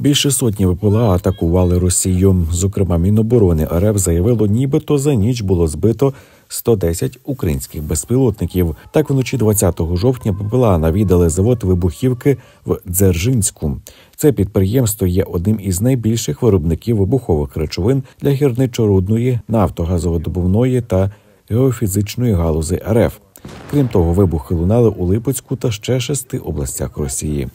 Більше сотні ВПЛА атакували Росію. Зокрема, Міноборони РФ заявило, нібито за ніч було збито 110 українських безпілотників. Так вночі 20 жовтня ППЛА навідали завод вибухівки в Дзержинську. Це підприємство є одним із найбільших виробників вибухових речовин для гірничорудної, нафтогазоводобувної та геофізичної галузи РФ. Крім того, вибухи лунали у Липецьку та ще шести областях Росії.